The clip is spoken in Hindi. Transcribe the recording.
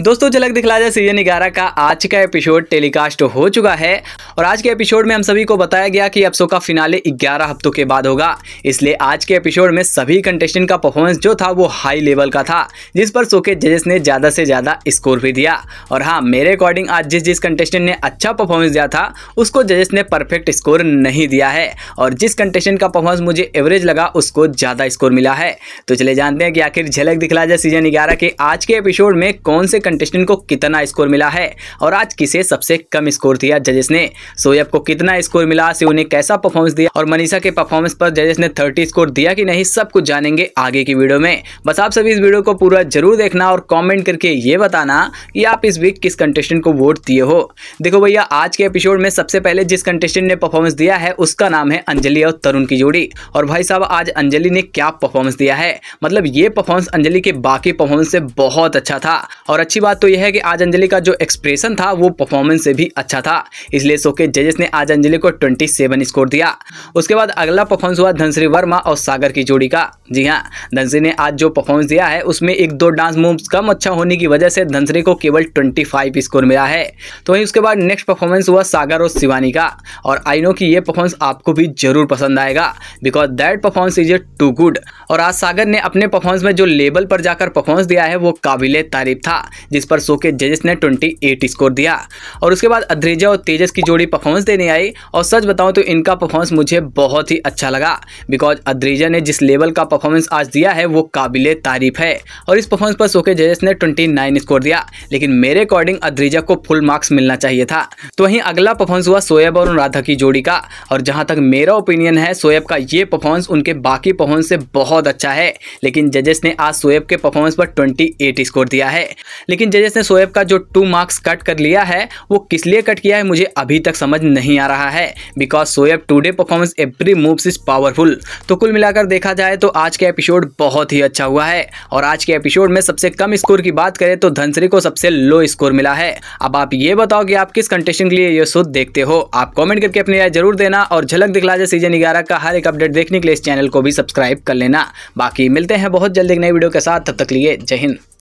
दोस्तों झलक दिखला जाए सीजन ग्यारह का आज का एपिसोड टेलीकास्ट हो चुका है और आज के एपिसोड में हम सभी को बताया गया कि एप्सो का फिनाले 11 हफ्तों के बाद होगा इसलिए आज के एपिसोड में सभी कंटेस्टेंट का परफॉर्मेंस जो था वो हाई लेवल का था जिस पर सो के जजेस ने ज़्यादा से ज़्यादा स्कोर भी दिया और हाँ मेरे अकॉर्डिंग आज जिस जिस कंटेस्टेंट ने अच्छा परफॉर्मेंस दिया था उसको जजेस ने परफेक्ट स्कोर नहीं दिया है और जिस कंटेस्टेंट का परफॉर्मेंस मुझे एवरेज लगा उसको ज़्यादा स्कोर मिला है तो चले जानते हैं कि आखिर झलक दिखला जाए सीजन ग्यारह के आज के एपिसोड में कौन से कंटेस्टेंट को कितना स्कोर मिला है और आज किसे सबसे कम स्कोर दिया जजेस ने सोयब को कितना स्कोर मिला शिव ने कैसा परफॉर्मेंस दिया और मनीषा के परफॉर्मेंस पर जजेस ने थर्टी स्कोर दिया कि नहीं सब कुछ जानेंगे आगे की वीडियो में बस आप सभी इस वीडियो को पूरा जरूर देखना और कॉमेंट करके ये बताना कि आप इस वीक किस कंटेस्टेंट को वोट दिए हो देखो भैया आज के एपिसोड में सबसे पहले जिस कंटेस्टेंट ने परफॉर्मेंस दिया है उसका नाम है अंजलि और तरुण की जोड़ी और भाई साहब आज अंजलि ने क्या परफॉर्मेंस दिया है मतलब ये परफॉर्मेंस अंजलि के बाकी परफॉर्मेंस से बहुत अच्छा था और अच्छा अच्छी बात तो यह है कि आज अंजलि का जो एक्सप्रेशन था वो परफॉर्मेंस से भी अच्छा था इसलिए शो के जजेस ने आज अंजलि को 27 स्कोर दिया उसके बाद अगला परफॉर्मेंस हुआ धनश्री वर्मा और सागर की जोड़ी का जी हाँ धनश्री ने आज जो परफॉर्मेंस दिया है उसमें एक दो डांस मूव्स कम अच्छा होने की वजह से धनश्री को केवल फाइव स्कोर मिला है तो वहीं उसके बाद नेक्स्ट परफॉर्मेंस हुआ सागर और शिवानी का और आई नो की ये परफॉर्मेंस आपको भी जरूर पसंद आएगा because that performance is a too good और आज सागर ने अपने परफॉर्मेंस में जो लेवल पर जाकर परफॉर्मेंस दिया है वो काबिल तारीफ था जिस पर शो के जजेस ने एट स्कोर दिया और उसके बाद अध्रेजा और तेजस की जोड़ी परफॉर्मेंस देने आई और सच बताऊँ तो इनका परफॉर्मेंस मुझे बहुत ही अच्छा लगा बिकॉज अध्रेजा ने जिस लेवल का परफॉर्मेंस आज दिया है वो काबिल तारीफ है और इस परफॉर्मेंस पर शो के जजेस ने ट्वेंटी स्कोर दिया लेकिन मेरे अकॉर्डिंग अध्रेजा को फुल मार्क्स मिलना चाहिए था तो वहीं अगला परफॉर्मेंस हुआ सोएब और राधा की जोड़ी का और जहां तक मेरा ओपिनियन है सोएब का ये परफॉर्मेंस उनके बाकी परफॉर्मेंस से बहुत अच्छा है लेकिन जजेस ने आज सोएब के परफॉर्मेंस पर 28 स्कोर दिया है लेकिन जजेस ने शोएब का जो टू मार्क्स कट कर लिया है वो किस लिए कट किया है मुझे अभी तक समझ नहीं आ रहा है because Shoaib today performance every moves is powerful तो कुल मिलाकर देखा जाए तो आज का एपिसोड बहुत ही अच्छा हुआ है और आज के एपिसोड में सबसे कम स्कोर की बात करें तो धनसरी को सबसे लो स्कोर मिला है अब आप ये बताओ कि आप किस कंटेस्टेंट के लिए ये शो देखते हो आप कमेंट करके अपनी राय जरूर देना और झलक दिखला जाए सीजन ग्यारह का हर एक अपडेट देखने के लिए इस चैनल को भी सब्सक्राइब कर लेना बाकी मिलते हैं बहुत जल्द एक नई वीडियो के साथ तब तक लिए जय हिंद